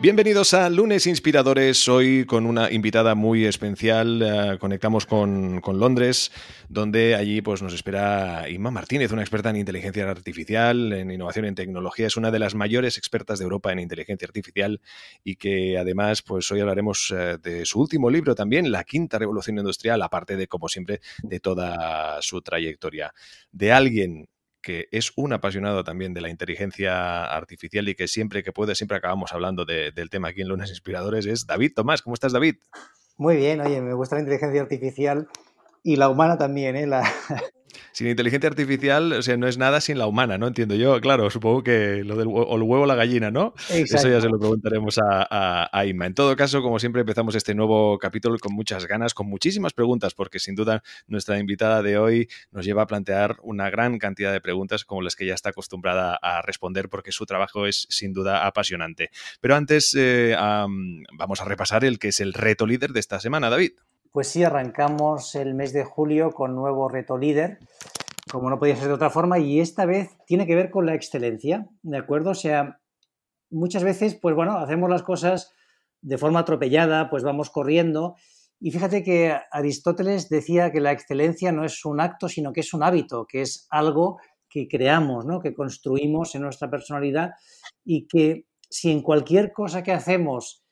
Bienvenidos a Lunes Inspiradores. Hoy con una invitada muy especial. Eh, conectamos con, Londres, donde allí pues, nos espera Inma Martínez, una experta en inteligencia artificial, en innovación en tecnología. Es una de las mayores expertas de Europa en inteligencia artificial y que además pues, hoy hablaremos eh, de su último libro también, La Quinta Revolución Industrial, aparte de, como siempre, de toda su trayectoria. De alguien que es un apasionado también de la inteligencia artificial y que siempre que puede, siempre acabamos hablando del tema aquí en Lunes Inspiradores, es David Tomás. ¿Cómo estás, David? Muy bien, oye, me gusta la inteligencia artificial y la humana también, ¿eh? Sin inteligencia artificial, o sea, no es nada sin la humana, ¿no? Entiendo yo, claro, supongo que lo del el huevo o la gallina, ¿no? Eso ya se lo preguntaremos a, Inma. En todo caso, como siempre, empezamos este nuevo capítulo con muchas ganas, con muchísimas preguntas, porque sin duda nuestra invitada de hoy nos lleva a plantear una gran cantidad de preguntas como las que ya está acostumbrada a responder, porque su trabajo es sin duda apasionante. Pero antes, eh, vamos a repasar el que es el reto líder de esta semana, David. Pues sí, arrancamos el mes de julio con nuevo reto líder, como no podía ser de otra forma, y esta vez tiene que ver con la excelencia, ¿de acuerdo? O sea, muchas veces, pues bueno, hacemos las cosas de forma atropellada, pues vamos corriendo. Y fíjate que Aristóteles decía que la excelencia no es un acto, sino que es un hábito, que es algo que creamos, ¿no? que construimos en nuestra personalidad y que si en cualquier cosa que hacemos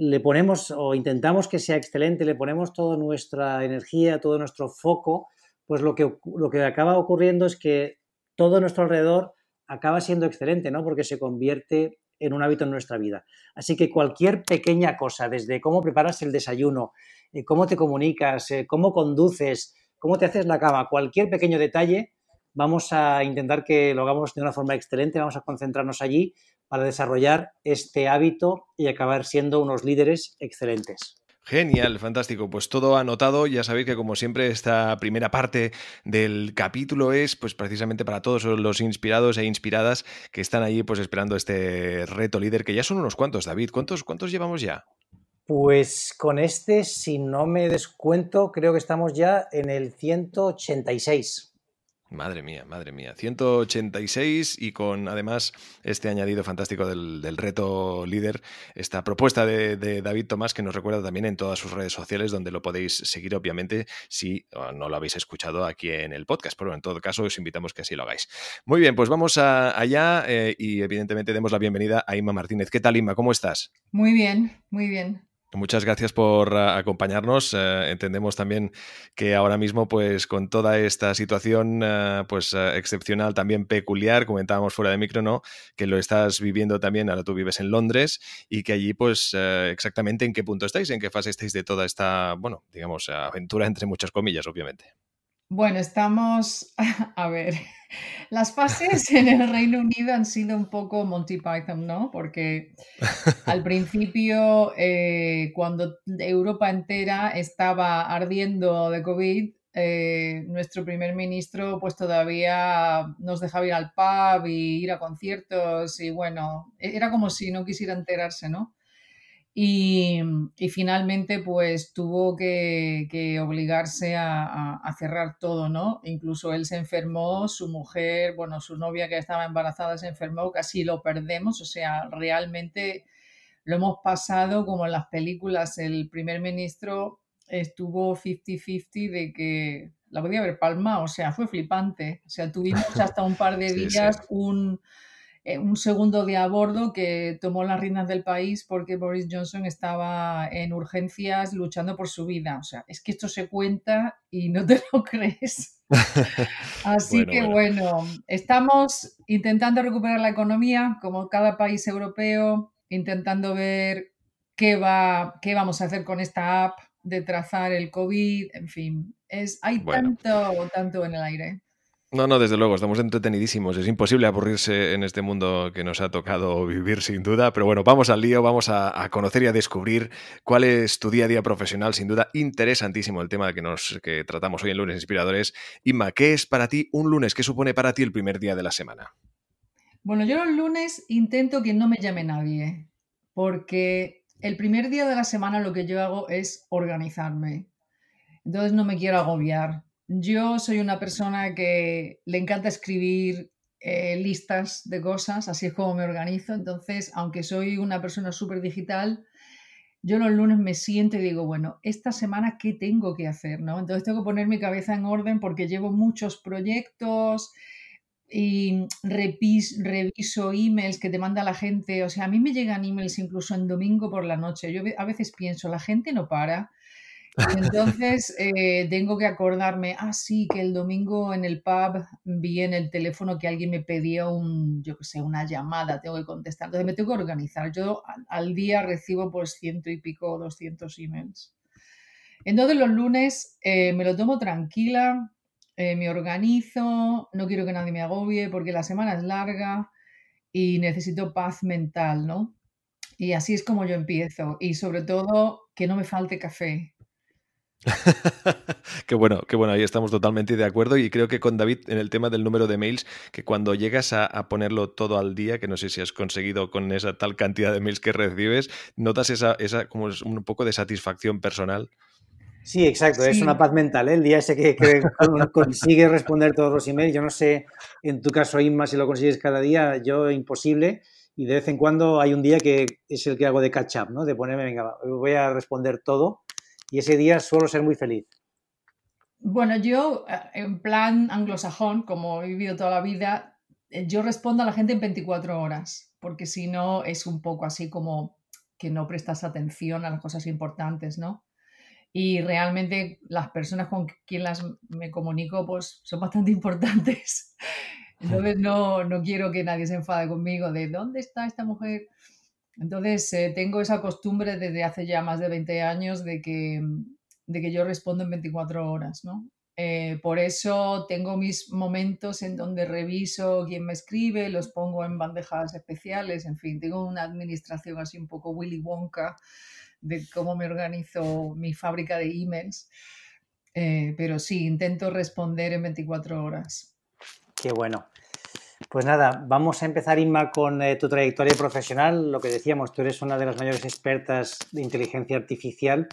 le ponemos o intentamos que sea excelente, le ponemos toda nuestra energía, todo nuestro foco, pues lo que, lo que acaba ocurriendo es que todo nuestro alrededor acaba siendo excelente, ¿no? Porque se convierte en un hábito en nuestra vida. Así que cualquier pequeña cosa, desde cómo preparas el desayuno, eh, cómo te comunicas, eh, cómo conduces, cómo te haces la cama, cualquier pequeño detalle, vamos a intentar que lo hagamos de una forma excelente, vamos a concentrarnos allí para desarrollar este hábito y acabar siendo unos líderes excelentes. Genial, fantástico. Pues todo anotado. Ya sabéis que como siempre esta primera parte del capítulo es pues precisamente para todos los inspirados e inspiradas que están ahí pues esperando este reto líder que ya son unos cuantos, David. ¿Cuántos cuántos llevamos ya? Pues con este, si no me descuento, creo que estamos ya en el 186. Madre mía, madre mía. 186 y con además este añadido fantástico del, reto líder, esta propuesta de, David Tomás que nos recuerda también en todas sus redes sociales donde lo podéis seguir obviamente si no lo habéis escuchado aquí en el podcast, pero en todo caso os invitamos que así lo hagáis. Muy bien, pues vamos allá eh, y evidentemente demos la bienvenida a Inma Martínez. ¿Qué tal Inma? ¿Cómo estás? Muy bien, muy bien. Muchas gracias por eh, acompañarnos. Eh, entendemos también que ahora mismo, pues con toda esta situación eh, pues excepcional, también peculiar, comentábamos fuera de micro, ¿no? Que lo estás viviendo también, ahora tú vives en Londres y que allí, pues exactamente en qué punto estáis, en qué fase estáis de toda esta, bueno, digamos, aventura entre muchas comillas, obviamente. Bueno, estamos, a ver, las fases en el Reino Unido han sido un poco Monty Python, ¿no? Porque al principio, eh, cuando Europa entera estaba ardiendo de COVID, eh, nuestro primer ministro pues todavía nos dejaba ir al pub y ir a conciertos y bueno, e-, era como si no quisiera enterarse, ¿no? Y, finalmente, pues tuvo que, obligarse a, cerrar todo, ¿no? Incluso él se enfermó, su mujer, bueno, su novia que estaba embarazada se enfermó, casi lo perdemos, o sea, realmente lo hemos pasado como en las películas, el primer ministro estuvo 50-50 de que la podía haber palma, o sea, fue flipante. O sea, tuvimos hasta un par de días un eh, un segundo de a bordo que tomó las riendas del país porque Boris Johnson estaba en urgencias luchando por su vida. O sea, es que esto se cuenta y no te lo crees. Así que bueno. estamos intentando recuperar la economía como cada país europeo, intentando ver qué, va, qué vamos a hacer con esta app de trazar el COVID, en fin, es, hay tanto, tanto en el aire. No, no, desde luego, estamos entretenidísimos. Es imposible aburrirse en este mundo que nos ha tocado vivir sin duda, pero bueno, vamos al lío, vamos a, conocer y a descubrir cuál es tu día a día profesional. Sin duda, interesantísimo el tema que, nos, que tratamos hoy en Lunes Inspiradores. Inma, ¿qué es para ti un lunes? ¿Qué supone para ti el primer día de la semana? Bueno, yo los lunes intento que no me llame nadie, porque el primer día de la semana lo que yo hago es organizarme. Entonces no me quiero agobiar, yo soy una persona que le encanta escribir eh, listas de cosas, así es como me organizo. Entonces, aunque soy una persona súper digital, yo los lunes me siento y digo, bueno, esta semana qué tengo que hacer, ¿no? Entonces tengo que poner mi cabeza en orden porque llevo muchos proyectos y reviso emails que te manda la gente. O sea, a mí me llegan emails incluso en domingo por la noche. Yo a veces pienso, la gente no para. Entonces eh, tengo que acordarme, ah, sí, que el domingo en el pub vi en el teléfono que alguien me pedía un, yo qué sé, una llamada, tengo que contestar. Entonces me tengo que organizar. Yo al, día recibo pues ciento y pico, doscientos emails. Entonces los lunes eh, me lo tomo tranquila, eh, me organizo, no quiero que nadie me agobie porque la semana es larga y necesito paz mental, ¿no? Y así es como yo empiezo. Y sobre todo, que no me falte café. qué bueno, que bueno, ahí estamos totalmente de acuerdo y creo que con David en el tema del número de mails, que cuando llegas a, ponerlo todo al día, que no sé si has conseguido con esa tal cantidad de mails que recibes, notas esa, esa como un poco de satisfacción personal. Sí, exacto, es una paz mental, ¿eh? el día ese que, que consigue responder todos los emails, yo no sé, en tu caso Inma, si lo consigues cada día, yo imposible, y de vez en cuando hay un día que es el que hago de catch up, ¿no? de ponerme, venga, voy a responder todo, y ese día suelo ser muy feliz. Bueno, yo eh, en plan anglosajón, como he vivido toda la vida, eh, yo respondo a la gente en 24 horas, porque si no es un poco así como que no prestas atención a las cosas importantes, ¿no? Y realmente las personas con quien las me comunico pues son bastante importantes. Entonces no, no quiero que nadie se enfade conmigo de dónde está esta mujer. Entonces, eh, tengo esa costumbre desde hace ya más de 20 años de que, yo respondo en 24 horas, ¿no? Eh, por eso tengo mis momentos en donde reviso quién me escribe, los pongo en bandejas especiales, en fin, tengo una administración así un poco Willy Wonka de cómo me organizo mi fábrica de emails. Eh, pero sí, intento responder en 24 horas. Qué bueno. Pues nada, vamos a empezar, Inma, con eh, tu trayectoria profesional. Lo que decíamos, tú eres una de las mayores expertas de inteligencia artificial.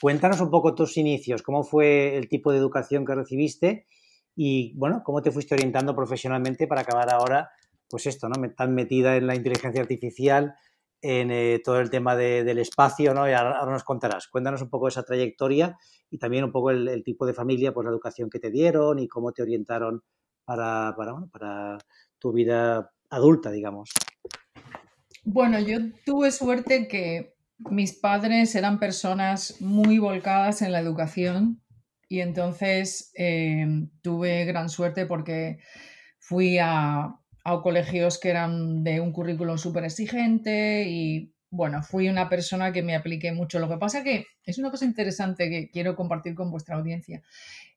Cuéntanos un poco tus inicios, cómo fue el tipo de educación que recibiste y, bueno, cómo te fuiste orientando profesionalmente para acabar ahora, pues esto, ¿no? Tan metida en la inteligencia artificial, en eh, todo el tema del espacio, ¿no? Y ahora, nos contarás. Cuéntanos un poco esa trayectoria y también un poco el, tipo de familia, pues la educación que te dieron y cómo te orientaron para, para, para tu vida adulta, digamos? Bueno, yo tuve suerte que mis padres eran personas muy volcadas en la educación y entonces eh, tuve gran suerte porque fui a, colegios que eran de un currículum súper exigente y bueno, fui una persona que me apliqué mucho. Lo que pasa que es una cosa interesante que quiero compartir con vuestra audiencia.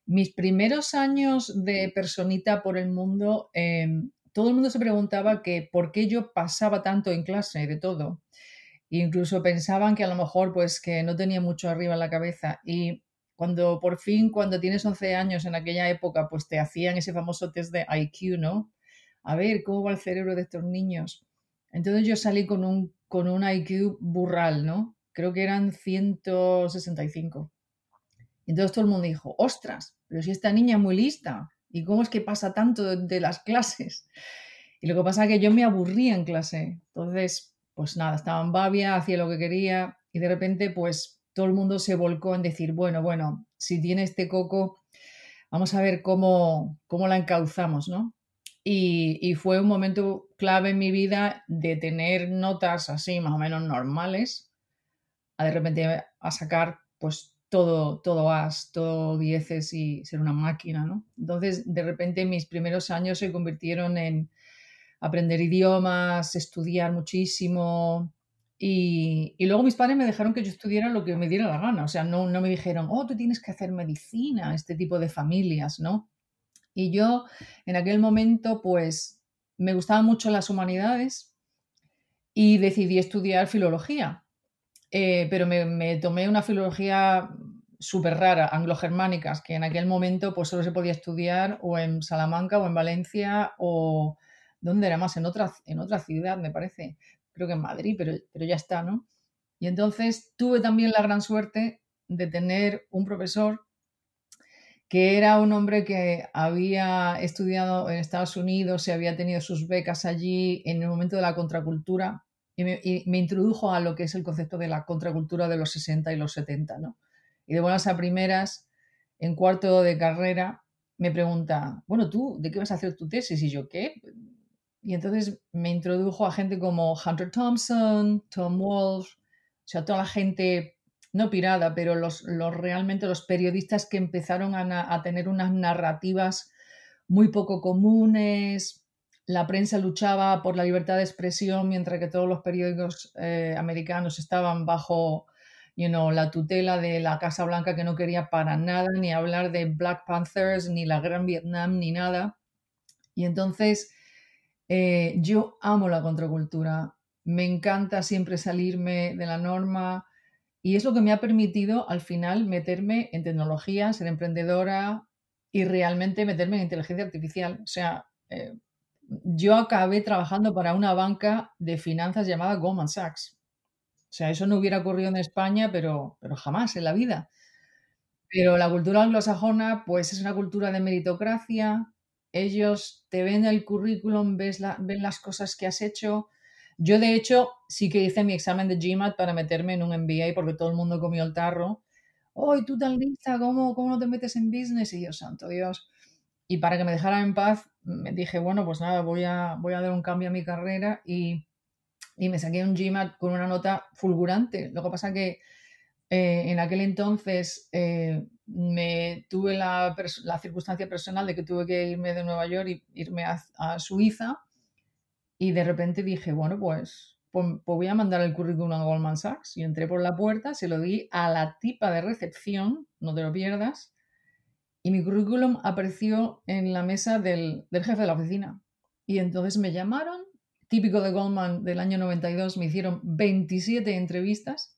Mis primeros años de personita por el mundo em, todo el mundo se preguntaba que por qué yo pasaba tanto en clase y de todo. Incluso pensaban que a lo mejor pues que no tenía mucho arriba en la cabeza y cuando por fin, cuando tienes 11 años en aquella época, pues te hacían ese famoso test de IQ, ¿no? A ver, ¿cómo va el cerebro de estos niños? Entonces yo salí con un, con un IQ burral, ¿no? Creo que eran 165. Entonces todo el mundo dijo, ostras, pero si esta niña es muy lista, ¿Y cómo es que pasa tanto de, las clases? Y lo que pasa es que yo me aburría en clase. Entonces, pues nada, estaba en babia, hacía lo que quería y de repente, pues todo el mundo se volcó en decir, bueno, bueno, si tiene este coco, vamos a ver cómo, cómo la encauzamos, ¿no? Y, y, fue un momento clave en mi vida de tener notas así más o menos normales, a de repente a sacar pues todo, todo as, todo dieces y ser una máquina, ¿no? Entonces, de repente mis primeros años se convirtieron en aprender idiomas, estudiar muchísimo, y, luego mis padres me dejaron que yo estudiara lo que me diera la gana. O sea, no, no me dijeron, oh, tú tienes que hacer medicina, este tipo de familias, ¿no? Y yo en aquel momento, pues, me gustaban mucho las humanidades y decidí estudiar filología. Eh, pero me, me, tomé una filología súper rara, anglo-germánicas, que en aquel momento pues solo se podía estudiar o en Salamanca o en Valencia o ¿dónde era más? En otra, en otra ciudad, me parece, creo que en Madrid, pero, pero ya está, ¿no? Y entonces tuve también la gran suerte de tener un profesor que era un hombre que había estudiado en Estados Unidos, se había tenido sus becas allí en el momento de la contracultura y me, y me, introdujo a lo que es el concepto de la contracultura de los 60 y los 70, ¿no? Y de buenas a primeras, en cuarto de carrera, me pregunta, bueno, tú, ¿de qué vas a hacer tu tesis? Y yo, ¿qué? Y entonces me introdujo a gente como Hunter Thompson, Tom Wolf, o sea, toda la gente, no pirada, pero los, realmente los periodistas que empezaron a, tener unas narrativas muy poco comunes, la prensa luchaba por la libertad de expresión mientras que todos los periódicos eh, americanos estaban bajo la tutela de la Casa Blanca que no quería para nada, ni hablar de Black Panthers, ni la Gran Vietnam, ni nada. Y entonces, eh, yo amo la contracultura, me encanta siempre salirme de la norma y es lo que me ha permitido al final meterme en tecnología, ser emprendedora y realmente meterme en inteligencia artificial. O sea, eh, yo acabé trabajando para una banca de finanzas llamada Goldman Sachs o sea, eso no hubiera ocurrido en España, pero, pero jamás en la vida. Pero la cultura anglosajona, pues es una cultura de meritocracia. Ellos te ven el currículum, ves ven las cosas que has hecho. Yo, de hecho, sí que hice mi examen de GMAT para meterme en un MBA porque todo el mundo comió el tarro. ¡Oh, tú tan lista! ¿Cómo, ¿Cómo no te metes en business? Y yo, santo Dios. Y para que me dejara en paz, me dije, bueno, pues nada, voy a, voy a dar un cambio a mi carrera y y me saqué un GMAT con una nota fulgurante. Lo que pasa que eh, en aquel entonces eh, me tuve la, circunstancia personal de que tuve que irme de Nueva York y irme a, Suiza y de repente dije, bueno, pues, pues, voy a mandar el currículum a Goldman Sachs. Y entré por la puerta, se lo di a la tipa de recepción, no te lo pierdas, y mi currículum apareció en la mesa del jefe de la oficina. Y entonces me llamaron típico de Goldman del año 92, me hicieron 27 entrevistas,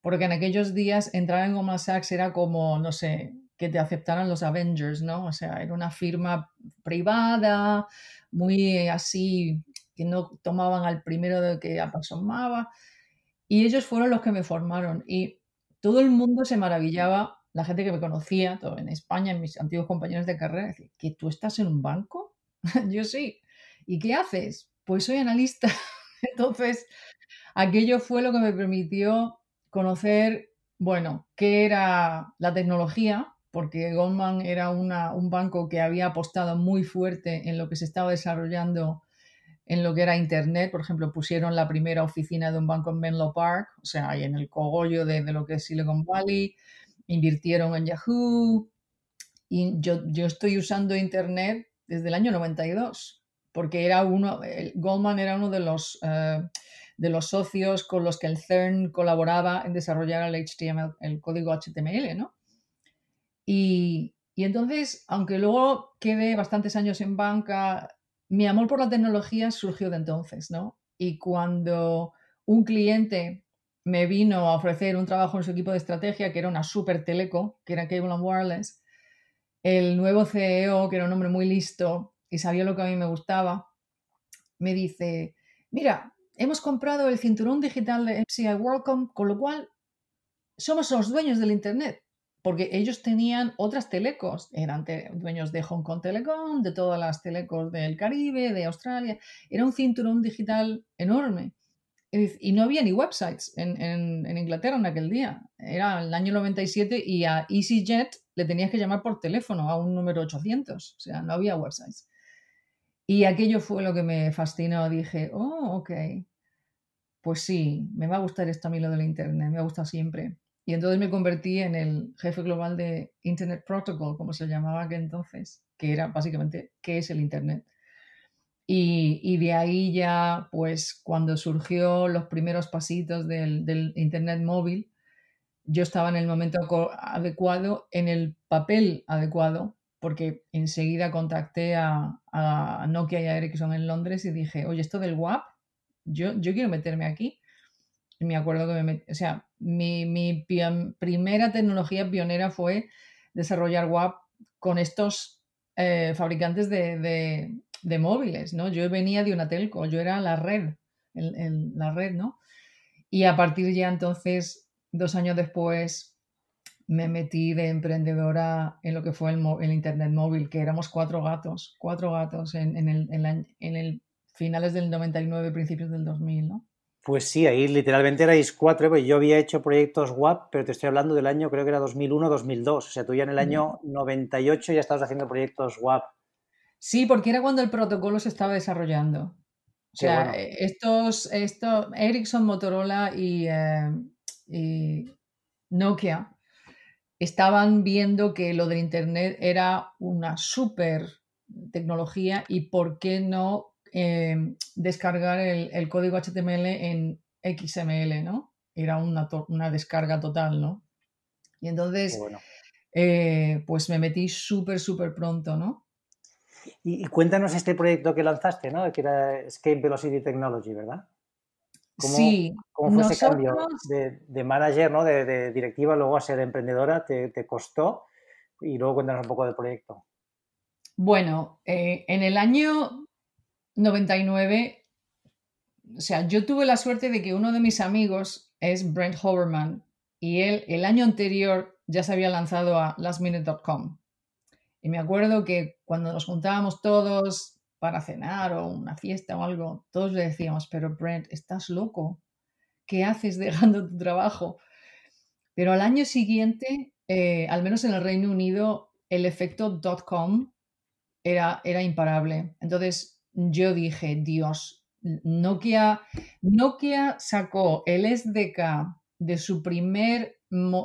porque en aquellos días entrar en Goldman Sachs era como, no sé, que te aceptaran los Avengers, ¿no? O sea, era una firma privada, muy así, que no tomaban al primero de que apasomaba. Y ellos fueron los que me formaron. Y todo el mundo se maravillaba, la gente que me conocía, todo en España, en mis antiguos compañeros de carrera, ¿que tú estás en un banco? Yo sí. ¿Y qué haces? pues soy analista. Entonces, aquello fue lo que me permitió conocer, bueno, qué era la tecnología, porque Goldman era un banco que había apostado muy fuerte en lo que se estaba desarrollando en lo que era Internet. Por ejemplo, pusieron la primera oficina de un banco en Menlo Park, o sea, ahí en el cogollo de, lo que es Silicon Valley. Invirtieron en Yahoo. Y yo, yo estoy usando Internet desde el año 92 porque era uno, Goldman era uno de los, eh, de los socios con los que el CERN colaboraba en desarrollar el HTML, el código HTML, ¿no? Y, y entonces, aunque luego quedé bastantes años en banca, mi amor por la tecnología surgió de entonces, ¿no? Y cuando un cliente me vino a ofrecer un trabajo en su equipo de estrategia, que era una super teleco, que era Cable and Wireless, el nuevo CEO, que era un hombre muy listo, y sabía lo que a mí me gustaba, me dice, mira, hemos comprado el cinturón digital de MCI WorldCom, con lo cual somos los dueños del Internet, porque ellos tenían otras telecos, eran dueños de Hong Kong Telecom, de todas las telecos del Caribe, de Australia, era un cinturón digital enorme. Y no había ni websites en, en Inglaterra en aquel día. Era el año 97 y a EasyJet le tenías que llamar por teléfono a un número 800. O sea, no había websites. Y aquello fue lo que me fascinó. Dije, oh, ok, pues sí, me va a gustar esto a mí lo del Internet, me ha gustado siempre. Y entonces me convertí en el jefe global de Internet Protocol, como se llamaba aquel entonces, que era básicamente qué es el Internet. Y, y, de ahí ya, pues cuando surgió los primeros pasitos del, Internet móvil, yo estaba en el momento adecuado, en el papel adecuado porque enseguida contacté a, Nokia y a Ericsson en Londres y dije, oye, esto del WAP, yo, yo quiero meterme aquí. me acuerdo que me o sea, mi, primera tecnología pionera fue desarrollar WAP con estos eh, fabricantes de, móviles, ¿no? Yo venía de una telco, yo era la red, la red, ¿no? Y a partir ya entonces, dos años después, me metí de emprendedora en lo que fue el, Internet móvil, que éramos cuatro gatos, cuatro gatos en, el, en, el, finales del 99, principios del 2000, ¿no? Pues sí, ahí literalmente erais cuatro, yo había hecho proyectos WAP, pero te estoy hablando del año, creo que era 2001-2002, o sea, tú ya en el año 98 mm. ya estabas haciendo proyectos WAP. Sí, porque era cuando el protocolo se estaba desarrollando. O sea, eh, estos, estos, Ericsson, Motorola y, eh, y Nokia estaban viendo que lo del Internet era una súper tecnología y por qué no em, descargar el, código HTML en XML, ¿no? Era una, una descarga total, ¿no? Y entonces, eh, pues me metí súper, súper pronto, ¿no? Y, cuéntanos este proyecto que lanzaste, ¿no? Que era Escape Velocity Technology, ¿verdad? ¿Cómo, sí, ¿cómo fue ese cambio de, manager, ¿no? de, directiva, luego a ser emprendedora? ¿Te, costó? Y luego cuéntanos un poco del proyecto. Bueno, eh, en el año 99, o sea, yo tuve la suerte de que uno de mis amigos es Brent Hoverman y él el año anterior ya se había lanzado a lastminute.com. Y me acuerdo que cuando nos juntábamos todos para cenar o una fiesta o algo, todos le decíamos, pero Brent, estás loco, ¿qué haces dejando tu trabajo? Pero al año siguiente, eh, al menos en el Reino Unido, el efecto dot .com era, era imparable. Entonces yo dije, Dios, Nokia, Nokia sacó el SDK de su primer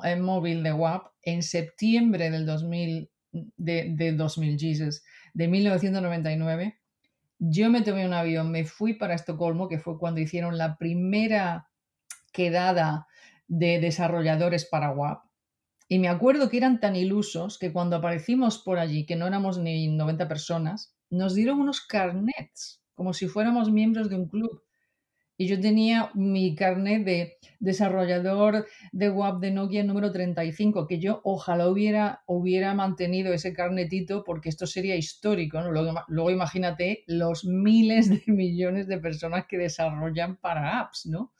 eh, móvil de WAP en septiembre del 2000, de, de 2000 Jesus, de 1999 yo me tomé un avión, me fui para Estocolmo, que fue cuando hicieron la primera quedada de desarrolladores para WAP. Y me acuerdo que eran tan ilusos que cuando aparecimos por allí, que no éramos ni 90 personas, nos dieron unos carnets, como si fuéramos miembros de un club. Y yo tenía mi carnet de desarrollador de web de Nokia número 35, que yo ojalá hubiera, hubiera mantenido ese carnetito porque esto sería histórico. ¿no? Luego, imagínate los miles de millones de personas que desarrollan para apps, ¿no?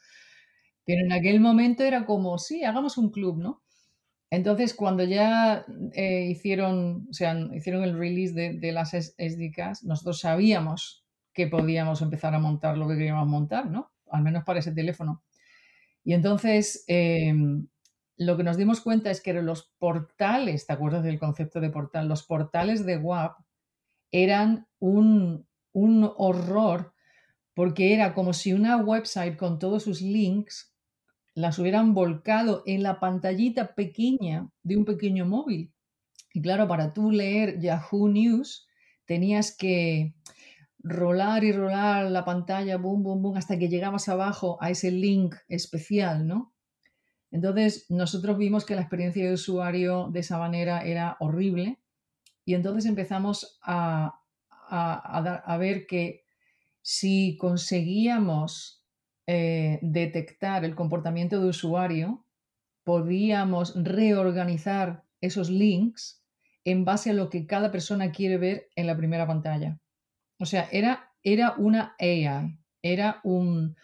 Pero en aquel momento era como, sí, hagamos un club, ¿no? Entonces, cuando ya eh, hicieron, o sea, hicieron el release de las SDKs, nosotros sabíamos que podíamos empezar a montar lo que queríamos montar, ¿no? Al menos para ese teléfono. Y entonces eh, lo que nos dimos cuenta es que los portales, ¿te acuerdas del concepto de portal? Los portales de WAP eran un, un horror porque era como si una website con todos sus links las hubieran volcado en la pantallita pequeña de un pequeño móvil. Y claro, para tú leer Yahoo News tenías que rolar y rolar la pantalla, boom, boom, boom, hasta que llegabas abajo a ese link especial, ¿no? Entonces, nosotros vimos que la experiencia de usuario de esa manera era horrible y entonces empezamos a, a, a ver que si conseguíamos eh, detectar el comportamiento de usuario, podíamos reorganizar esos links en base a lo que cada persona quiere ver en la primera pantalla. O sea, era, era una EA, era un,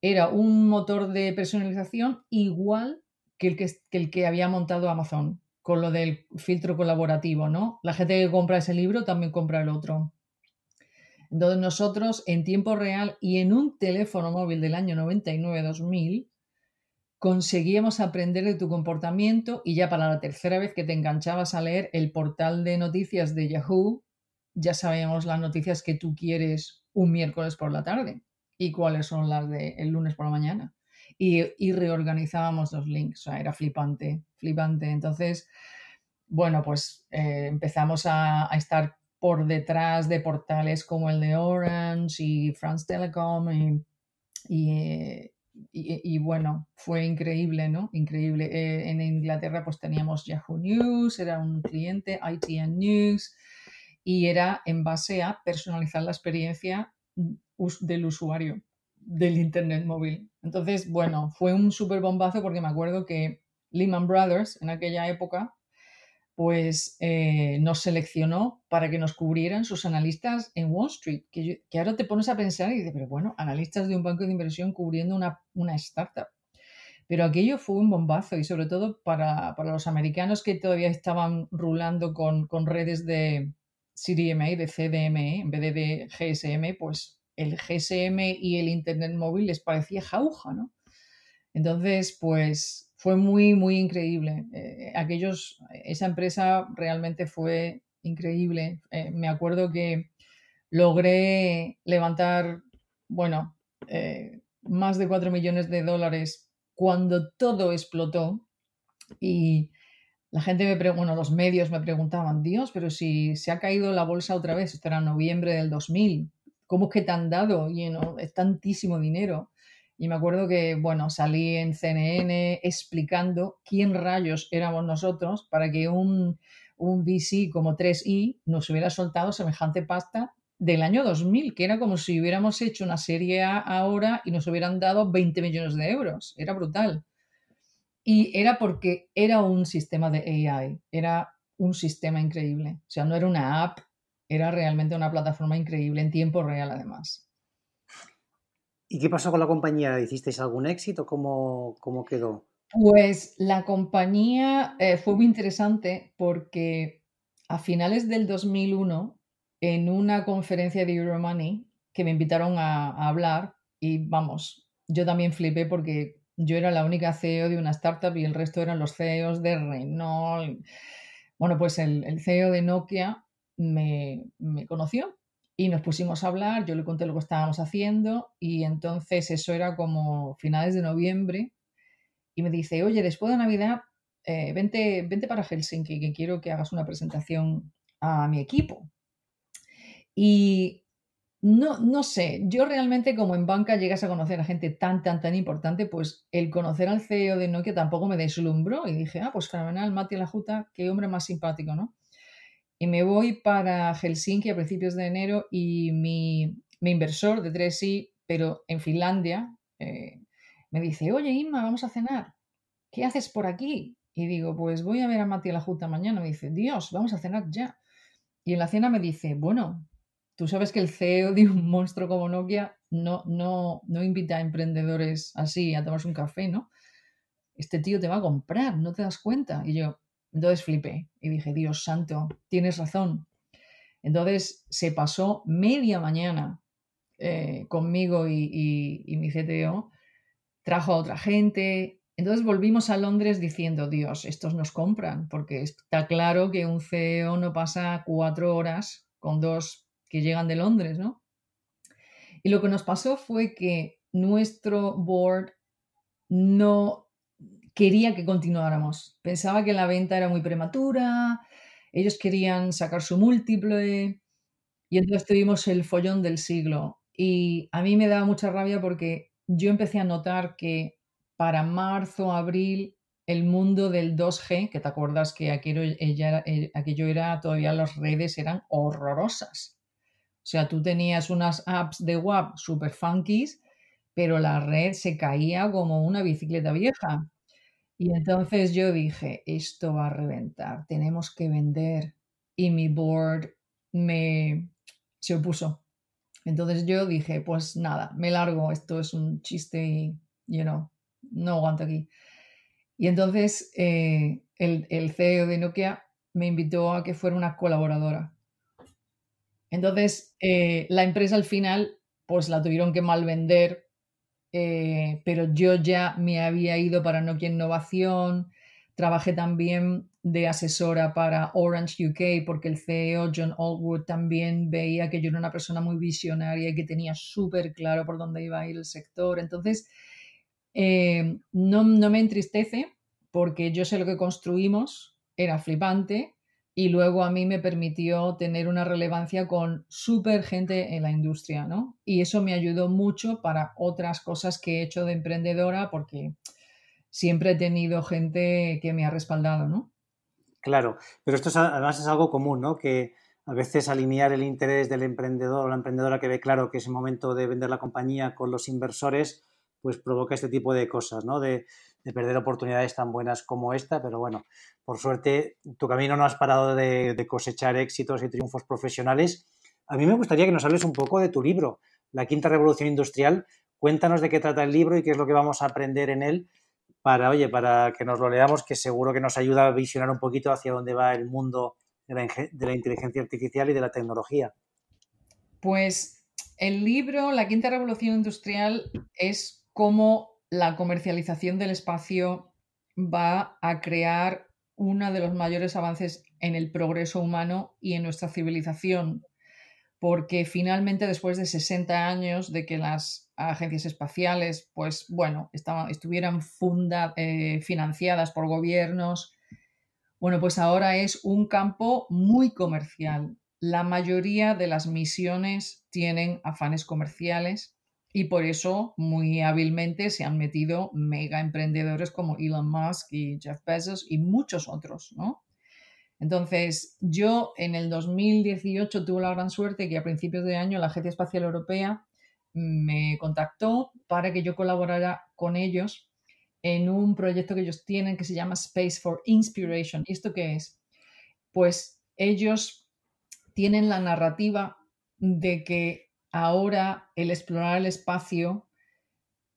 era un motor de personalización igual que el que, que el que había montado Amazon, con lo del filtro colaborativo, ¿no? La gente que compra ese libro también compra el otro. Entonces nosotros en tiempo real y en un teléfono móvil del año 99-2000 conseguíamos aprender de tu comportamiento y ya para la tercera vez que te enganchabas a leer el portal de noticias de Yahoo, ya sabíamos las noticias que tú quieres un miércoles por la tarde y cuáles son las del el lunes por la mañana. Y, reorganizábamos los links, o sea, era flipante, flipante. Entonces, bueno, pues eh, empezamos a, estar por detrás de portales como el de Orange y France Telecom y, bueno, fue increíble, ¿no? Increíble. Eh, en Inglaterra pues teníamos Yahoo News, era un cliente, ITN News, y era en base a personalizar la experiencia del usuario del Internet móvil. Entonces, bueno, fue un súper bombazo porque me acuerdo que Lehman Brothers en aquella época pues eh, nos seleccionó para que nos cubrieran sus analistas en Wall Street, que, ahora te pones a pensar y dices, pero bueno, analistas de un banco de inversión cubriendo una, startup. Pero aquello fue un bombazo y sobre todo para, los americanos que todavía estaban rulando con redes de, CDMA, de CDMA, en vez de, GSM, pues el GSM y el Internet móvil les parecía jauja, ¿no? Entonces, pues fue muy, muy increíble. Eh, aquellos, esa empresa realmente fue increíble. Eh, me acuerdo que logré levantar, bueno, eh, más de 4 millones de dólares cuando todo explotó y la gente me bueno, los medios me preguntaban, Dios, pero si se ha caído la bolsa otra vez, esto era noviembre del 2000, ¿cómo es que te han dado? tantísimo dinero. Y me acuerdo que, bueno, salí en CNN explicando quién rayos éramos nosotros para que un, un VC como 3i nos hubiera soltado semejante pasta del año 2000, que era como si hubiéramos hecho una serie A ahora y nos hubieran dado 20 millones de euros. Era brutal. Y era porque era un sistema de AI, era un sistema increíble. O sea, no era una app, era realmente una plataforma increíble en tiempo real además. ¿Y qué pasó con la compañía? ¿Hicisteis algún éxito? ¿Cómo, quedó? Pues la compañía eh, fue muy interesante porque a finales del 2001, en una conferencia de Euromoney que me invitaron a hablar, y vamos, yo también flipé porque yo era la única CEO de una startup y el resto eran los CEOs de Renault. Bueno, pues el, CEO de Nokia me, me, conoció y nos pusimos a hablar, yo le conté lo que estábamos haciendo y entonces eso era como finales de noviembre y me dice, oye, después de Navidad, eh, vente, vente para Helsinki, que quiero que hagas una presentación a mi equipo. Y no, no sé, yo realmente como en banca llegas a conocer a gente tan, tan, tan importante, pues el conocer al CEO de Nokia tampoco me deslumbró y dije, ah, pues fenomenal, Mati Lajuta, qué hombre más simpático, ¿no? Y me voy para Helsinki a principios de enero y mi, inversor de 3i, pero en Finlandia, eh, me dice, oye Inma, vamos a cenar, ¿qué haces por aquí? Y digo, pues voy a ver a Mati Lajuta mañana. Me dice, Dios, vamos a cenar ya. Y en la cena me dice, bueno, Tú sabes que el CEO de un monstruo como Nokia no, no, no invita a emprendedores así a tomarse un café, ¿no? Este tío te va a comprar, no te das cuenta. Y yo, entonces flipé y dije, Dios santo, tienes razón. Entonces se pasó media mañana eh, conmigo y, y mi CTO, e trajo a otra gente. Entonces volvimos a Londres diciendo, Dios, estos nos compran, porque está claro que un CEO no pasa cuatro horas con dos que llegan de Londres, ¿no? Y lo que nos pasó fue que nuestro board no quería que continuáramos. Pensaba que la venta era muy prematura, ellos querían sacar su múltiple y entonces tuvimos el follón del siglo. Y a mí me daba mucha rabia porque yo empecé a notar que para marzo, abril, el mundo del 2G, que te acuerdas que aquello, eh, aquello era, todavía las redes eran horrorosas. O sea, tú tenías unas apps de WAP super funkies, pero la red se caía como una bicicleta vieja. Y entonces yo dije, esto va a reventar, tenemos que vender. Y mi board me se opuso. Entonces yo dije, pues nada, me largo, esto es un chiste y, you know, no aguanto aquí. Y entonces eh, el CEO de Nokia me invitó a que fuera una colaboradora entonces, eh, la empresa al final, pues la tuvieron que mal vender, eh, pero yo ya me había ido para Nokia Innovación, trabajé también de asesora para Orange UK, porque el CEO John Oldwood también veía que yo era una persona muy visionaria y que tenía súper claro por dónde iba a ir el sector. Entonces, eh, no me entristece porque yo sé lo que construimos, era flipante, y luego a mí me permitió tener una relevancia con súper gente en la industria, ¿no? Y eso me ayudó mucho para otras cosas que he hecho de emprendedora porque siempre he tenido gente que me ha respaldado, ¿no? Claro, pero esto además es algo común, ¿no? Que a veces alinear el interés del emprendedor o la emprendedora que ve claro que es el momento de vender la compañía con los inversores, pues provoca este tipo de cosas, ¿no? De, de perder oportunidades tan buenas como esta, pero bueno, por suerte tu camino no has parado de, cosechar éxitos y triunfos profesionales. A mí me gustaría que nos hables un poco de tu libro, La Quinta Revolución Industrial. Cuéntanos de qué trata el libro y qué es lo que vamos a aprender en él para, oye, para que nos lo leamos, que seguro que nos ayuda a visionar un poquito hacia dónde va el mundo de la, de la inteligencia artificial y de la tecnología. Pues el libro La Quinta Revolución Industrial es cómo la comercialización del espacio va a crear uno de los mayores avances en el progreso humano y en nuestra civilización, porque finalmente después de 60 años de que las agencias espaciales, pues bueno, estuvieran eh, financiadas por gobiernos, bueno, pues ahora es un campo muy comercial. La mayoría de las misiones tienen afanes comerciales y por eso muy hábilmente se han metido mega emprendedores como Elon Musk y Jeff Bezos y muchos otros, Entonces, yo en el 2018 tuve la gran suerte que a principios de año la Agencia Espacial Europea me contactó para que yo colaborara con ellos en un proyecto que ellos tienen que se llama Space for Inspiration. ¿Y esto qué es? Pues ellos tienen la narrativa de que ahora el explorar el espacio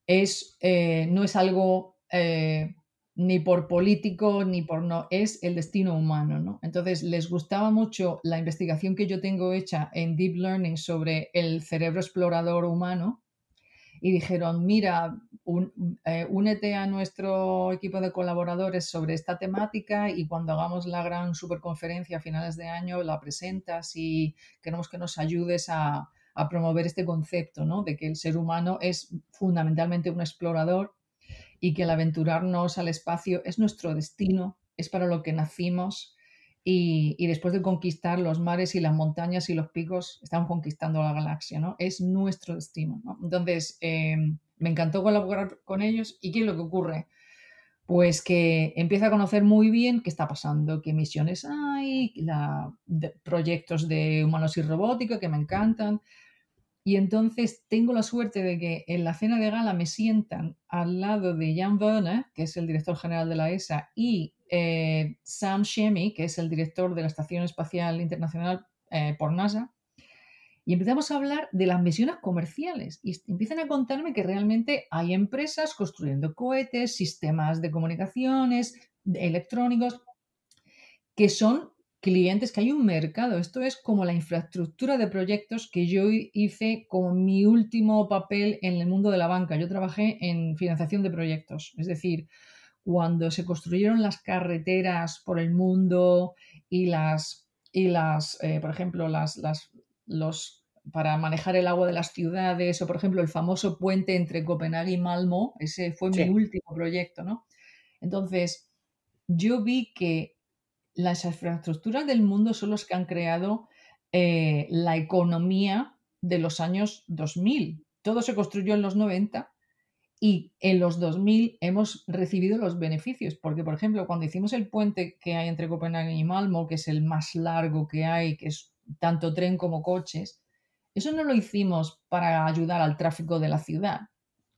es, eh, no es algo eh, ni por político ni por no, es el destino humano. ¿no? Entonces, les gustaba mucho la investigación que yo tengo hecha en Deep Learning sobre el cerebro explorador humano y dijeron, mira, eh, únete a nuestro equipo de colaboradores sobre esta temática y cuando hagamos la gran superconferencia a finales de año la presentas y queremos que nos ayudes a, a promover este concepto, ¿no? De que el ser humano es fundamentalmente un explorador y que el aventurarnos al espacio es nuestro destino, es para lo que nacimos y, después de conquistar los mares y las montañas y los picos, estamos conquistando la galaxia, ¿no? Es nuestro destino, Entonces, eh, me encantó colaborar con ellos y ¿qué es lo que ocurre? pues que empieza a conocer muy bien qué está pasando, qué misiones hay, la, proyectos de humanos y robótica que me encantan, y entonces tengo la suerte de que en la cena de gala me sientan al lado de Jan Werner, que es el director general de la ESA, y eh, Sam Shemi, que es el director de la Estación Espacial Internacional eh, por NASA. Y empezamos a hablar de las misiones comerciales y empiezan a contarme que realmente hay empresas construyendo cohetes, sistemas de comunicaciones, electrónicos, que son clientes, que hay un mercado. Esto es como la infraestructura de proyectos que yo hice como mi último papel en el mundo de la banca. Yo trabajé en financiación de proyectos, es decir, cuando se construyeron las carreteras por el mundo y las, y las eh, por ejemplo, las, las, los para manejar el agua de las ciudades o, por ejemplo, el famoso puente entre Copenhague y Malmo, ese fue mi último proyecto, ¿no? Entonces, yo vi que las infraestructuras del mundo son los que han creado eh, la economía de los años 2000. Todo se construyó en los 90 y en los 2000 hemos recibido los beneficios, porque por ejemplo, cuando hicimos el puente que hay entre Copenhague y Malmo, que es el más largo que hay, que es tanto tren como coches, eso no lo hicimos para ayudar al tráfico de la ciudad.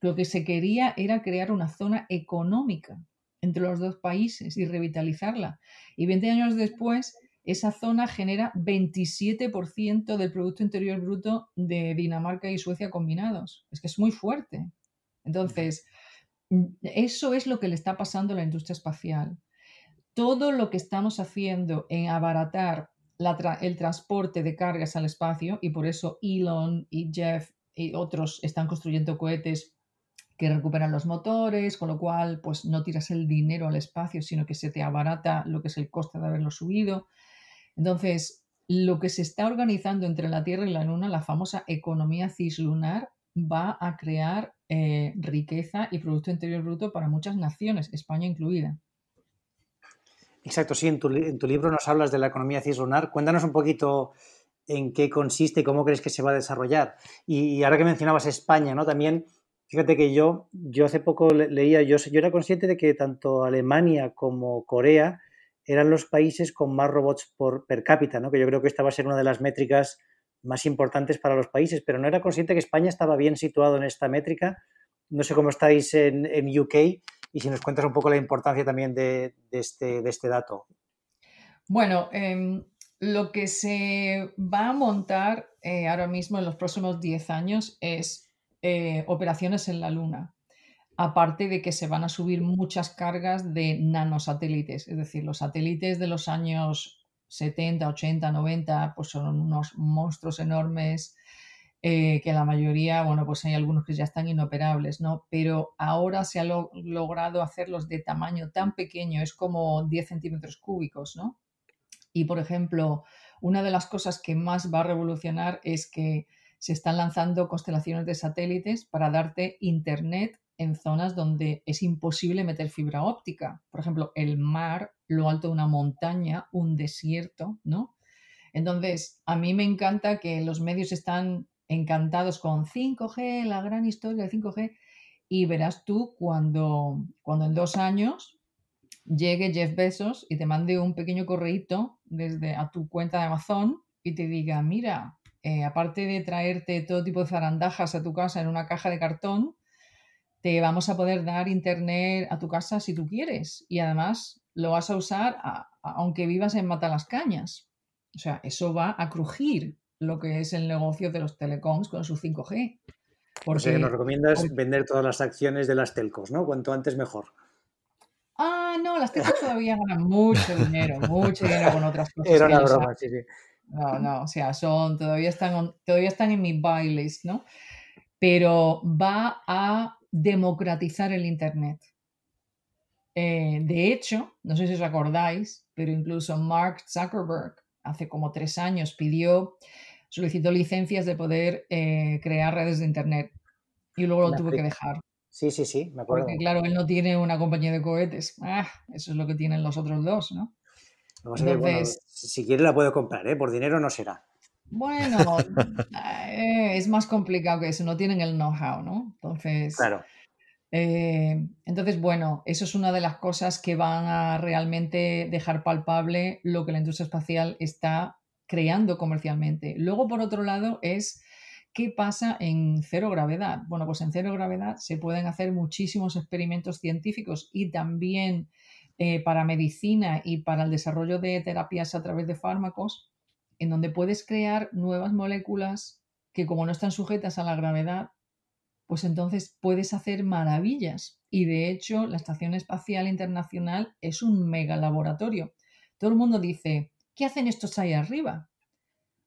Lo que se quería era crear una zona económica entre los dos países y revitalizarla. Y 20 años después, esa zona genera 27% del Producto Interior Bruto de Dinamarca y Suecia combinados. Es que es muy fuerte. Entonces, eso es lo que le está pasando a la industria espacial. Todo lo que estamos haciendo en abaratar el transporte de cargas al espacio, y por eso Elon y Jeff y otros están construyendo cohetes que recuperan los motores, con lo cual pues no tiras el dinero al espacio, sino que se te abarata lo que es el coste de haberlo subido. Entonces, lo que se está organizando entre la Tierra y la Luna, la famosa economía cislunar, va a crear eh, riqueza y Producto Interior Bruto para muchas naciones, España incluida. Exacto, sí, en tu, libro nos hablas de la economía cislunar. Cuéntanos un poquito en qué consiste y cómo crees que se va a desarrollar. y ahora que mencionabas España, ¿no? También Fíjate que yo, yo hace poco leía, yo, yo era consciente de que tanto Alemania como Corea eran los países con más robots por, per cápita, ¿no? que yo creo que esta va a ser una de las métricas más importantes para los países, pero no era consciente que España estaba bien situado en esta métrica. No sé cómo estáis en, UK y si nos cuentas un poco la importancia también de, de, este, este dato. Bueno, em, lo que se va a montar eh, ahora mismo en los próximos 10 años es eh, operaciones en la Luna. Aparte de que se van a subir muchas cargas de nanosatélites, es decir, los satélites de los años 70, 80, 90, pues son unos monstruos enormes eh, que la mayoría, bueno, pues hay algunos que ya están inoperables, ¿no? Pero ahora se ha logrado hacerlos de tamaño tan pequeño, es como 10 centímetros cúbicos, ¿no? Y, por ejemplo, una de las cosas que más va a revolucionar es que se están lanzando constelaciones de satélites para darte internet en zonas donde es imposible meter fibra óptica. Por ejemplo, el mar, lo alto de una montaña, un desierto, ¿no? Entonces, a mí me encanta que los medios están encantados con 5G, la gran historia de 5G, y verás tú cuando, cuando en dos años llegue Jeff Bezos y te mande un pequeño correíto desde a tu cuenta de Amazon y te diga, mira, eh, aparte de traerte todo tipo de zarandajas a tu casa en una caja de cartón, te vamos a poder dar internet a tu casa si tú quieres. Y además lo vas a usar aunque vivas en Matalascañas. O sea, eso va a crujir lo que es el negocio de los telecoms con su 5G. Porque, o nos recomiendas vender todas las acciones de las telcos, ¿no? Cuanto antes mejor. Ah, no, las telcos todavía ganan mucho dinero, mucho dinero con otras cosas. Era una broma, sí, sí no, no, o sea, son, todavía están, todavía están en mi buy list, ¿no? Pero va a democratizar el Internet. Eh, de hecho, no sé si os acordáis, pero incluso Mark Zuckerberg hace como tres años pidió, solicitó licencias de poder eh, crear redes de Internet y luego lo tuve que dejar. Sí, sí, sí, me acuerdo. Porque claro, él no tiene una compañía de cohetes. Ah, eso es lo que tienen los otros dos, ¿no? Entonces, si quiere la puedo comprar, ¿eh? por dinero no será. Bueno, eh, es más complicado que eso, no tienen el know-how, ¿no? Entonces, claro. Eh, entonces, bueno, eso es una de las cosas que van a realmente dejar palpable lo que la industria espacial está creando comercialmente. Luego, por otro lado, es qué pasa en cero gravedad. Bueno, pues en cero gravedad se pueden hacer muchísimos experimentos científicos y también eh, para medicina y para el desarrollo de terapias a través de fármacos, en donde puedes crear nuevas moléculas que como no están sujetas a la gravedad, pues entonces puedes hacer maravillas. Y de hecho, la Estación Espacial Internacional es un mega laboratorio. Todo el mundo dice, ¿qué hacen estos ahí arriba?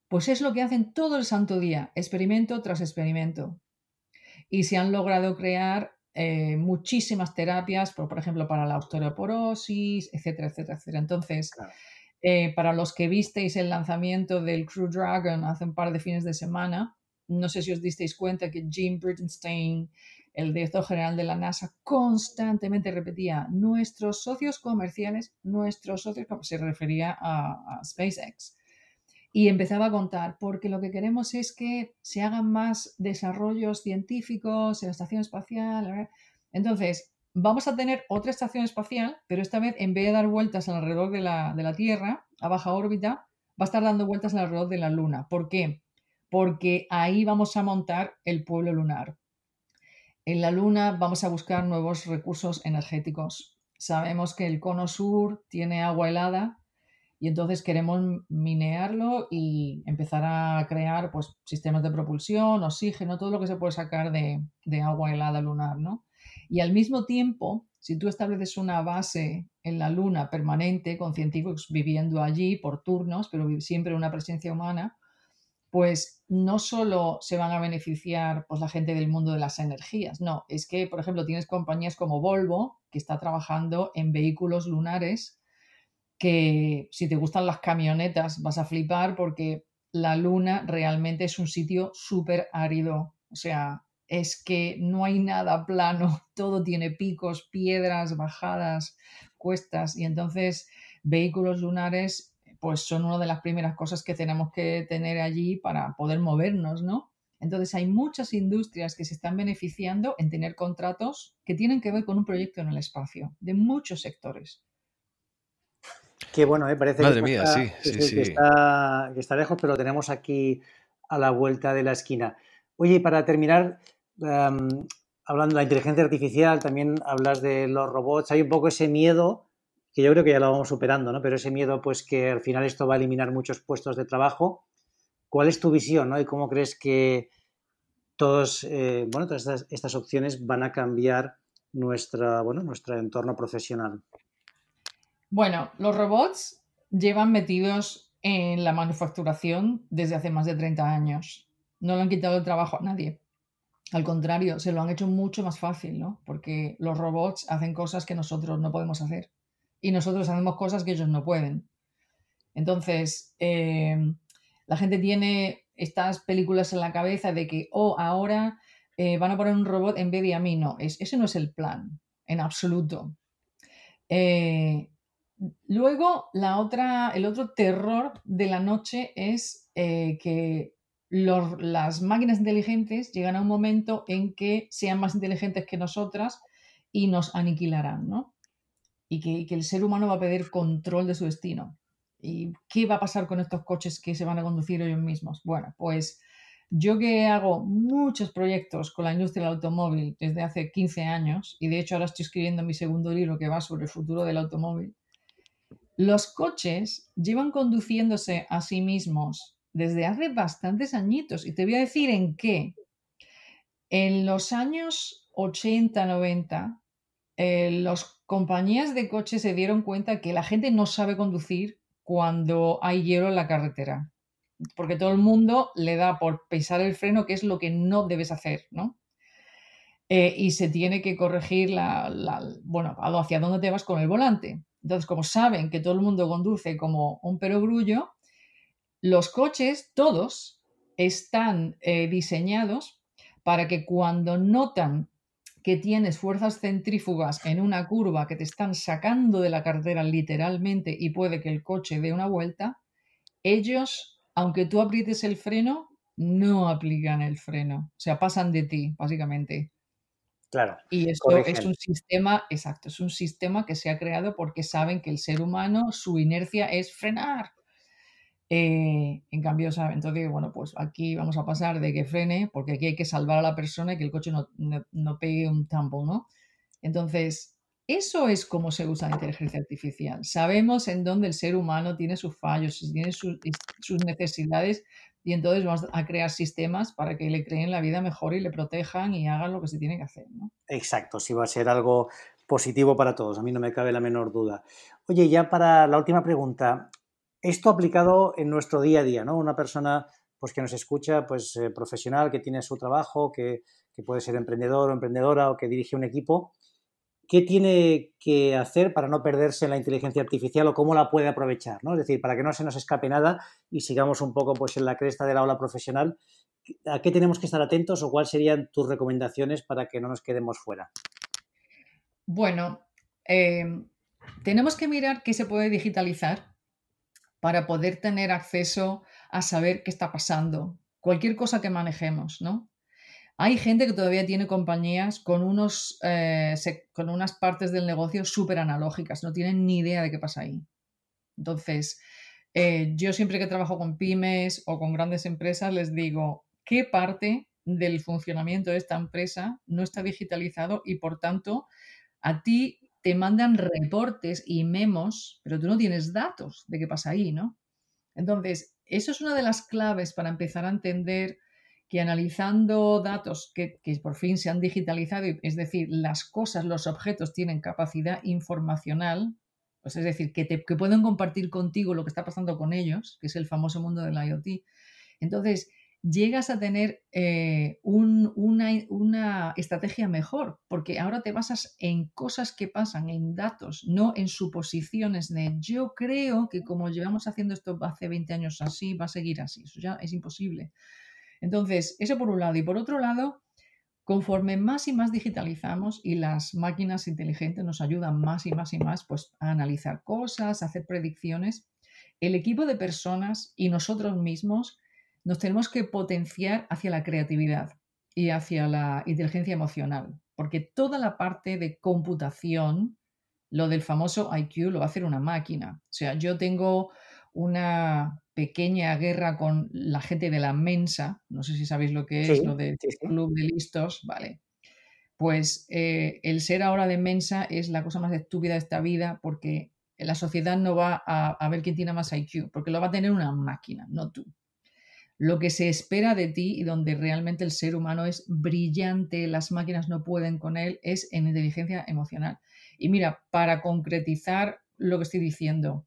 Pues es lo que hacen todo el santo día, experimento tras experimento. Y se han logrado crear eh, muchísimas terapias, por, ejemplo, para la osteoporosis, etcétera, etcétera, etcétera. Entonces, eh, para los que visteis el lanzamiento del Crew Dragon hace un par de fines de semana, no sé si os disteis cuenta que Jim Bridenstine, el director general de la NASA, constantemente repetía, nuestros socios comerciales, nuestros socios, se refería a SpaceX. Y empezaba a contar, porque lo que queremos es que se hagan más desarrollos científicos en la estación espacial. Entonces, vamos a tener otra estación espacial, pero esta vez en vez de dar vueltas alrededor de la, de la Tierra, a baja órbita, va a estar dando vueltas alrededor de la Luna. ¿Por qué? Porque ahí vamos a montar el pueblo lunar. En la Luna vamos a buscar nuevos recursos energéticos. Sabemos que el cono sur tiene agua helada y entonces queremos minearlo y empezar a crear pues, sistemas de propulsión, oxígeno, todo lo que se puede sacar de, agua helada lunar, Y al mismo tiempo, si tú estableces una base en la Luna permanente, con científicos viviendo allí por turnos, pero siempre una presencia humana, pues no solo se van a beneficiar pues, la gente del mundo de las energías, no, es que, por ejemplo, tienes compañías como Volvo, que está trabajando en vehículos lunares que si te gustan las camionetas vas a flipar porque la luna realmente es un sitio súper árido. O sea, es que no hay nada plano, todo tiene picos, piedras, bajadas, cuestas y entonces vehículos lunares pues son una de las primeras cosas que tenemos que tener allí para poder movernos, ¿no? Entonces hay muchas industrias que se están beneficiando en tener contratos que tienen que ver con un proyecto en el espacio, de muchos sectores. Que bueno, parece que, está, está, lejos, pero lo tenemos aquí a la vuelta de la esquina. Oye, para terminar, em, hablando de la inteligencia artificial, también hablas de los robots, hay un poco ese miedo, que yo creo que ya lo vamos superando, ¿no? Pero ese miedo, pues que al final esto va a eliminar muchos puestos de trabajo. ¿Cuál es tu visión, ¿no? Y cómo crees que todos, eh, bueno, todas estas, opciones van a cambiar nuestra, bueno, nuestro entorno profesional? Bueno, los robots llevan metidos en la manufacturación desde hace más de 30 años. No le han quitado el trabajo a nadie. Al contrario, se lo han hecho mucho más fácil, ¿no? Porque los robots hacen cosas que nosotros no podemos hacer y nosotros hacemos cosas que ellos no pueden. Entonces, em, la gente tiene estas películas en la cabeza de que, oh, ahora eh, van a poner un robot en vez de a mí. No, ese no es el plan, en absoluto. Eh, Luego, la otra, el otro terror de la noche es eh, que las máquinas inteligentes llegan a un momento en que sean más inteligentes que nosotras y nos aniquilarán, ¿no? Y que, que el ser humano va a pedir control de su destino. ¿Y qué va a pasar con estos coches que se van a conducir ellos mismos? Bueno, pues yo que hago muchos proyectos con la industria del automóvil desde hace 15 años, y de hecho ahora estoy escribiendo mi segundo libro que va sobre el futuro del automóvil, los coches llevan conduciéndose a sí mismos desde hace bastantes añitos. Y te voy a decir en qué. En los años 80, 90, las compañías de coches se dieron cuenta que la gente no sabe conducir cuando hay hielo en la carretera. Porque todo el mundo le da por pisar el freno, que es lo que no debes hacer, ¿no? Eh, y se tiene que corregir la, bueno, hacia dónde te vas con el volante. Entonces, como saben que todo el mundo conduce como un perogrullo, los coches, todos, están eh, diseñados para que cuando notan que tienes fuerzas centrífugas en una curva que te están sacando de la carretera literalmente y puede que el coche dé una vuelta, ellos, aunque tú aprietes el freno, no aplican el freno, o sea, pasan de ti, básicamente. Claro. Y esto es un sistema, exacto, es un sistema que se ha creado porque saben que el ser humano, su inercia es frenar. Eh, en cambio, ¿sabes? entonces, bueno, pues aquí vamos a pasar de que frene, porque aquí hay que salvar a la persona y que el coche no, no, pegue un tampón, ¿no? Entonces, eso es como se usa la inteligencia artificial. Sabemos en dónde el ser humano tiene sus fallos, tiene sus, sus necesidades y entonces vas a crear sistemas para que le creen la vida mejor y le protejan y hagan lo que se tiene que hacer. Exacto, si va a ser algo positivo para todos, a mí no me cabe la menor duda. Oye, ya para la última pregunta, esto aplicado en nuestro día a día, ¿no? Una persona pues, que nos escucha, pues eh, profesional, que tiene su trabajo, que, que puede ser emprendedor o emprendedora o que dirige un equipo, ¿qué tiene que hacer para no perderse en la inteligencia artificial o cómo la puede aprovechar? ¿no? Es decir, para que no se nos escape nada y sigamos un poco pues, en la cresta de la ola profesional, ¿a qué tenemos que estar atentos o cuáles serían tus recomendaciones para que no nos quedemos fuera? Bueno, eh, tenemos que mirar qué se puede digitalizar para poder tener acceso a saber qué está pasando, cualquier cosa que manejemos, ¿no? Hay gente que todavía tiene compañías con, unos, eh, con unas partes del negocio súper analógicas, no tienen ni idea de qué pasa ahí. Entonces, eh, yo siempre que trabajo con pymes o con grandes empresas les digo, ¿qué parte del funcionamiento de esta empresa no está digitalizado y por tanto a ti te mandan reportes y memos, pero tú no tienes datos de qué pasa ahí, ¿no? Entonces, eso es una de las claves para empezar a entender que analizando datos que, por fin se han digitalizado, es decir, las cosas, los objetos tienen capacidad informacional, pues es decir, que, pueden compartir contigo lo que está pasando con ellos, que es el famoso mundo del IoT. Entonces, llegas a tener eh, una, una, estrategia mejor, porque ahora te basas en cosas que pasan, en datos, no en suposiciones de yo creo que como llevamos haciendo esto hace 20 años así, va a seguir así. Eso ya es imposible. Entonces, eso por un lado. Y por otro lado, conforme más y más digitalizamos y las máquinas inteligentes nos ayudan más y más y más pues, a analizar cosas, a hacer predicciones, el equipo de personas y nosotros mismos nos tenemos que potenciar hacia la creatividad y hacia la inteligencia emocional, porque toda la parte de computación, lo del famoso IQ, lo va a hacer una máquina. O sea, yo tengo una pequeña guerra con la gente de la mensa, no sé si sabéis lo que es, lo de club de listos, vale. Pues eh, el ser ahora de mensa es la cosa más estúpida de esta vida porque la sociedad no va a, a ver quién tiene más IQ, porque lo va a tener una máquina, no tú lo que se espera de ti y donde realmente el ser humano es brillante, las máquinas no pueden con él, es en inteligencia emocional. Y mira, para concretizar lo que estoy diciendo,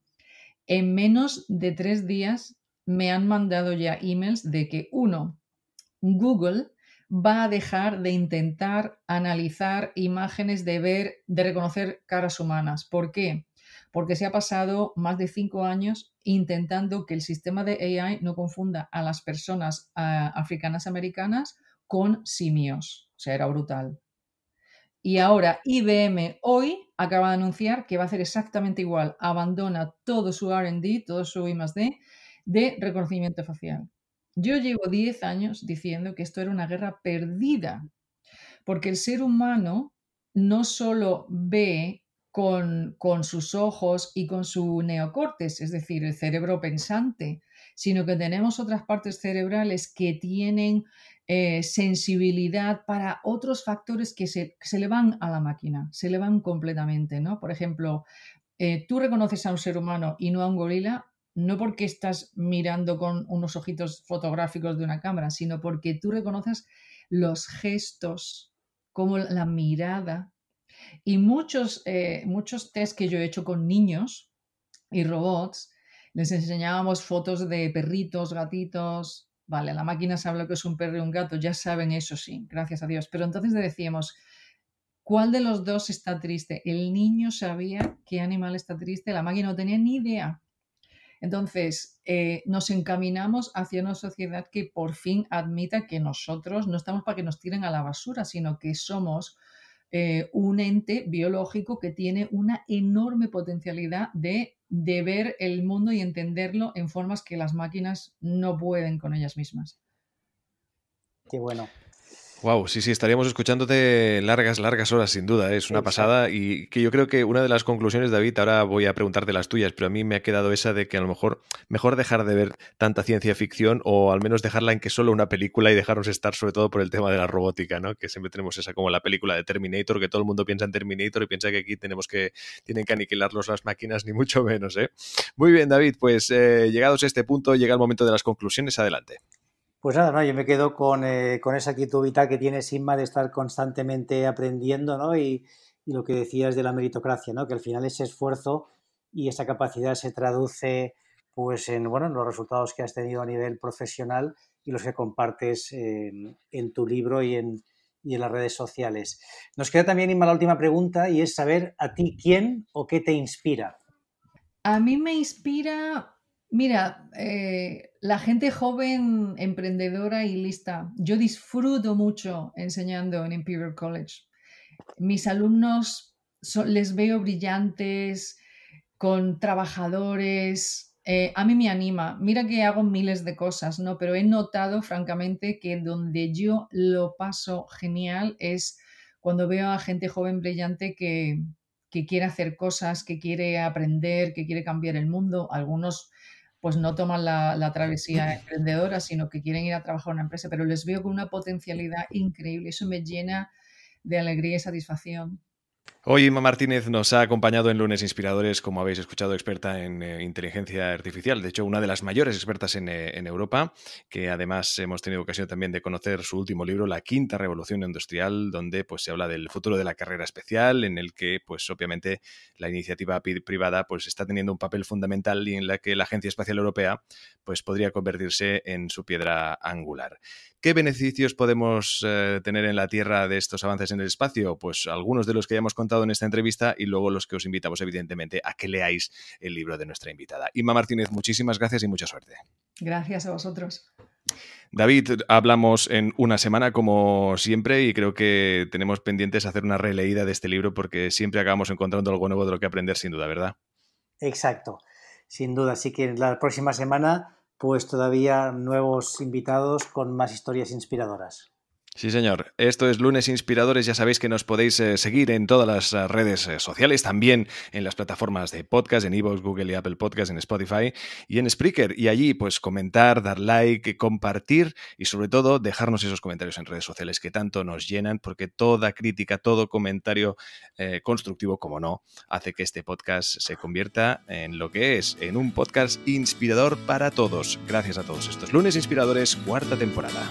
en menos de tres días me han mandado ya emails de que, uno, Google va a dejar de intentar analizar imágenes de ver, de reconocer caras humanas. ¿Por qué? Porque se ha pasado más de cinco años intentando que el sistema de AI no confunda a las personas ah, africanas americanas con simios. O sea, era brutal. Y ahora IBM hoy acaba de anunciar que va a hacer exactamente igual, abandona todo su RD, todo su I de reconocimiento facial. Yo llevo 10 años diciendo que esto era una guerra perdida, porque el ser humano no solo ve con, con sus ojos y con su neocortes, es decir, el cerebro pensante, sino que tenemos otras partes cerebrales que tienen eh, sensibilidad para otros factores que se, le van a la máquina, se le van completamente, ¿no? Por ejemplo, eh, tú reconoces a un ser humano y no a un gorila, no porque estás mirando con unos ojitos fotográficos de una cámara, sino porque tú reconoces los gestos, como la mirada. Y muchos, eh, muchos test que yo he hecho con niños y robots, les enseñábamos fotos de perritos, gatitos, Vale, la máquina sabe lo que es un perro y un gato, ya saben eso sí, gracias a Dios. Pero entonces le decíamos, ¿cuál de los dos está triste? El niño sabía qué animal está triste, la máquina no tenía ni idea. Entonces, eh, nos encaminamos hacia una sociedad que por fin admita que nosotros no estamos para que nos tiren a la basura, sino que somos eh, un ente biológico que tiene una enorme potencialidad de, de ver el mundo y entenderlo en formas que las máquinas no pueden con ellas mismas. Qué bueno. Wow, sí, sí, estaríamos escuchándote largas, largas horas, sin duda. ¿eh? Es una pasada. Y que yo creo que una de las conclusiones, David, ahora voy a preguntarte las tuyas, pero a mí me ha quedado esa de que a lo mejor mejor dejar de ver tanta ciencia ficción o al menos dejarla en que solo una película y dejarnos estar, sobre todo por el tema de la robótica, ¿no? Que siempre tenemos esa como la película de Terminator, que todo el mundo piensa en Terminator y piensa que aquí tenemos que, tienen que aniquilarlos las máquinas, ni mucho menos, ¿eh? Muy bien, David, pues eh, llegados a este punto, llega el momento de las conclusiones. Adelante. Pues nada, ¿no? yo me quedo con, eh, esa actitud vital que tiene Inma, de estar constantemente aprendiendo ¿no? y, lo que decías de la meritocracia, ¿no? que al final ese esfuerzo y esa capacidad se traduce pues en, bueno, en los resultados que has tenido a nivel profesional y los que compartes em, en tu libro y en, y en las redes sociales. Nos queda también, Inma, la última pregunta y es saber a ti quién o qué te inspira. A mí me inspira Mira, eh, la gente joven, emprendedora y lista, yo disfruto mucho enseñando en Imperial College. Mis alumnos les veo brillantes, con trabajadores. Eh, a mí me anima. Mira que hago miles de cosas, ¿no? Pero he notado, francamente, que donde yo lo paso genial es cuando veo a gente joven brillante que, que quiere hacer cosas, que quiere aprender, que quiere cambiar el mundo. Algunos pues no toman la, travesía emprendedora, sino que quieren ir a trabajar en una empresa, pero les veo con una potencialidad increíble. Eso me llena de alegría y satisfacción. Hoy Ima Martínez nos ha acompañado en Lunes Inspiradores, como habéis escuchado, experta en eh, inteligencia artificial, de hecho una de las mayores expertas eh, en, Europa, que además hemos tenido ocasión también de conocer su último libro, La Quinta Revolución Industrial, donde pues, se habla del futuro de la carrera especial, en el que pues obviamente la iniciativa privada pues, está teniendo un papel fundamental y en la que la Agencia Espacial Europea pues, podría convertirse en su piedra angular. ¿Qué beneficios podemos eh, tener en la Tierra de estos avances en el espacio? Pues algunos de los que ya hemos contado en esta entrevista y luego los que os invitamos, evidentemente, a que leáis el libro de nuestra invitada. Inma Martínez, muchísimas gracias y mucha suerte. Gracias a vosotros. David, hablamos en una semana como siempre y creo que tenemos pendientes hacer una releída de este libro porque siempre acabamos encontrando algo nuevo de lo que aprender sin duda, ¿verdad? Exacto, sin duda. Así que la próxima semana, pues todavía nuevos invitados con más historias inspiradoras. Sí, señor. Esto es Lunes Inspiradores. Ya sabéis que nos podéis eh, seguir en todas las eh, redes eh, sociales, también en las plataformas de podcast, en Evox, Google y Apple Podcast, en Spotify y en Spreaker. Y allí, pues, comentar, dar like, compartir y, sobre todo, dejarnos esos comentarios en redes sociales que tanto nos llenan, porque toda crítica, todo comentario constructivo, como no, hace que este podcast se convierta en lo que es, en un podcast inspirador para todos. Gracias a todos estos Lunes Inspiradores, cuarta temporada.